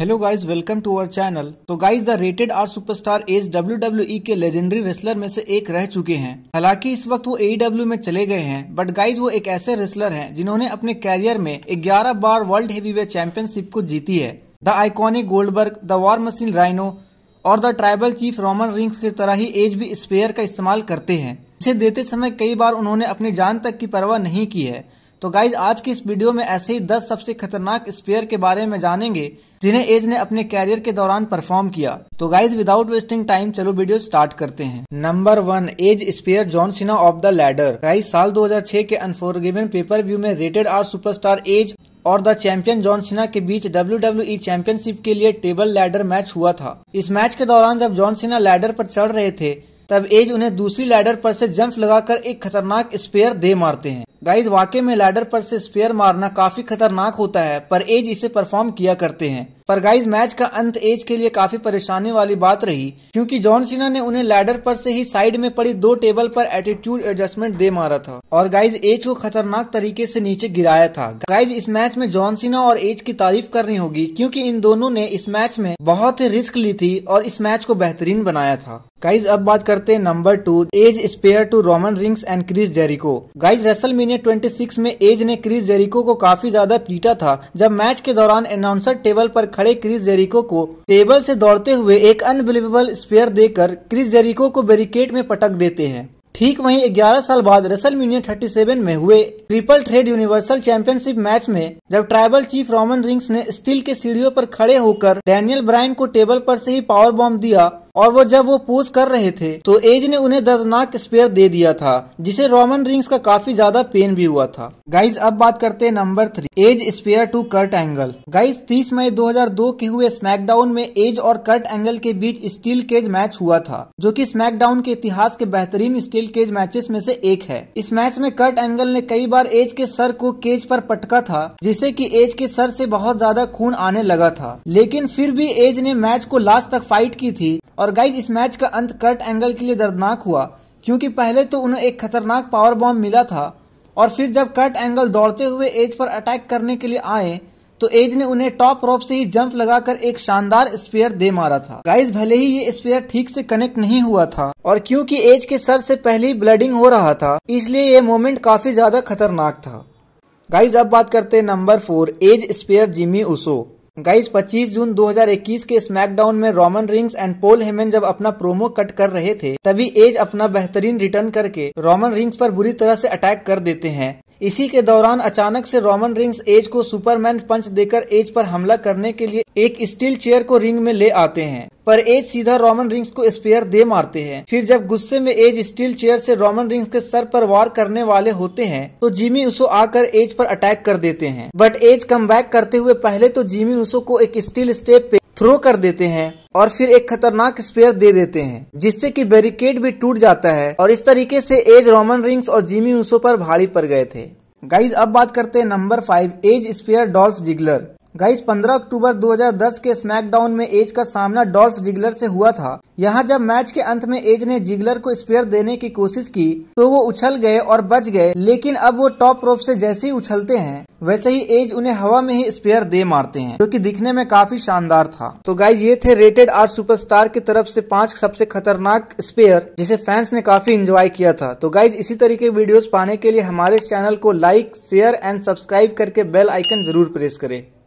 hello guys welcome to our channel तो guys the rated R superstar Edge W के legendary wrestler में से एक रह चुके हैं हालांकि इस वक्त वो एडब्ल्यू e में चले गए हैं बट गाइस वो एक ऐसे रेसलर हैं जिन्होंने अपने कैरियर में 11 बार वर्ल्ड वे चैंपियनशिप को जीती है the iconic Goldberg the war machine Rhyno और the tribal chief Roman Reigns की तरह ही एज भी स्पेयर का इस्तेमाल करते हैं इसे देते समय कई बार उन्होंने अपनी जान तक की परवाह नहीं की है तो गाइज आज की इस वीडियो में ऐसे ही 10 सबसे खतरनाक स्पेयर के बारे में जानेंगे जिन्हें एज ने अपने कैरियर के दौरान परफॉर्म किया तो गाइज विदाउट वेस्टिंग टाइम चलो वीडियो स्टार्ट करते हैं number one Edge spear John Cena off the ladder guys साल 2006 के अनफोर्गेबल पेपर व्यू में रेटेड आर सुपर एज और द चैंपियन जॉन सिन्हा के बीच डब्ल्यू चैंपियनशिप e के लिए टेबल लैडर मैच हुआ था इस मैच के दौरान जब जॉन सिन्हा लैडर पर चढ़ रहे थे तब एज उन्हें दूसरी लैडर पर से जंप लगाकर एक खतरनाक स्पेयर दे मारते हैं गाइज वाकई में लैडर पर से स्पेयर मारना काफी खतरनाक होता है पर एज इसे परफॉर्म किया करते हैं पर गाइज मैच का अंत एज के लिए काफी परेशानी वाली बात रही क्योंकि जॉन सीना ने उन्हें लैडर पर से ही साइड में पड़ी दो टेबल पर एटीट्यूड एडजस्टमेंट दे मारा था और गाइज एज को खतरनाक तरीके से नीचे गिराया था गाइज इस मैच में जॉन सीना और एज की तारीफ करनी होगी क्योंकि इन दोनों ने इस मैच में बहुत ही रिस्क ली थी और इस मैच को बेहतरीन बनाया था गाइज अब बात करते हैं number two Edge spear to Roman Reigns and Chris Jericho guys WrestleMania twenty में एज ने क्रिस जेरिको को काफी ज्यादा पीटा था जब मैच के दौरान अनाउंसर टेबल आरोप खड़े क्रिस जेरिको को टेबल से दौड़ते हुए एक अनबिलीवेबल स्पेयर देकर क्रिस जेरिको को बैरिकेड में पटक देते हैं ठीक वहीं 11 साल बाद रसल म्यूनियन थर्टी में हुए triple threat universal championship match में जब ट्राइबल चीफ रोमन रिंग्स ने स्टील के सीढ़ियों पर खड़े होकर डैनियल ब्राइन को टेबल पर से ही पावर बॉम्ब दिया और वो जब वो पोज कर रहे थे तो एज ने उन्हें दर्दनाक स्पेयर दे दिया था जिसे रोमन रिंग्स का काफी ज्यादा पेन भी हुआ था गाइज अब बात करते हैं number three Edge spear to Kurt Angle guys 30 मई 2002 के हुए स्मैकडाउन में एज और कर्ट एंगल के बीच स्टील केज मैच हुआ था जो की स्मैकडाउन के इतिहास के बेहतरीन स्टील केज मैचेस में से एक है इस मैच में कर्ट एंगल ने कई बार एज के सर को केज पर पटका था जिससे कि एज के सर से बहुत ज्यादा खून आने लगा था लेकिन फिर भी एज ने मैच को लास्ट तक फाइट की थी और गाइज इस मैच का अंत कर्ट एंगल के लिए दर्दनाक हुआ क्योंकि पहले तो उन्हें एक खतरनाक पावर बॉम्ब मिला था और फिर जब कर्ट एंगल दौड़ते हुए एज पर अटैक करने के लिए आए तो एज ने उन्हें टॉप रोप से ही जंप लगाकर एक शानदार स्पेयर दे मारा था गाइज भले ही ये स्पेयर ठीक से कनेक्ट नहीं हुआ था और क्योंकि एज के सर से पहले ही ब्लडिंग हो रहा था इसलिए ये मोमेंट काफी ज्यादा खतरनाक था गाइज अब बात करते हैं number four Edge spear Jimmy Uso guys 25 जून 2021 के स्मैकडाउन में Roman Reigns and Paul Heyman जब अपना प्रोमो कट कर रहे थे तभी एज अपना बेहतरीन रिटर्न करके रोमन रिंग्स पर बुरी तरह से अटैक कर देते हैं इसी के दौरान अचानक से रोमन रिंग्स एज को सुपरमैन पंच देकर एज पर हमला करने के लिए एक स्टील चेयर को रिंग में ले आते हैं पर एज सीधा रोमन रिंग्स को स्पेयर दे मारते हैं फिर जब गुस्से में एज स्टील चेयर से रोमन रिंग्स के सर पर वार करने वाले होते हैं तो जिमी उसो आकर एज पर अटैक कर देते हैं बट एज कम करते हुए पहले तो जिमी उसो को एक स्टील स्टेप पे थ्रो कर देते हैं और फिर एक खतरनाक स्पेयर दे देते हैं जिससे कि बैरिकेड भी टूट जाता है और इस तरीके से एज रोमन रिंग्स और जिमी उसो पर भारी पड़ गए थे गाइज अब बात करते हैं number five Edge spear Dolph Ziggler guys 15 अक्टूबर 2010 के स्मैकडाउन में एज का सामना डॉल्फ जिगलर से हुआ था यहां जब मैच के अंत में एज ने जिगलर को स्पेयर देने की कोशिश की तो वो उछल गए और बच गए लेकिन अब वो टॉप रोप से जैसे ही उछलते हैं वैसे ही एज उन्हें हवा में ही स्पेयर दे मारते हैं जो कि दिखने में काफी शानदार था तो गाइज ये थे रेटेड आर सुपर की तरफ ऐसी पांच सबसे खतरनाक स्पेयर जिसे फैंस ने काफी इंजॉय किया था तो गाइज इसी तरह के पाने के लिए हमारे चैनल को लाइक शेयर एंड सब्सक्राइब करके बेल आइकन जरूर प्रेस करें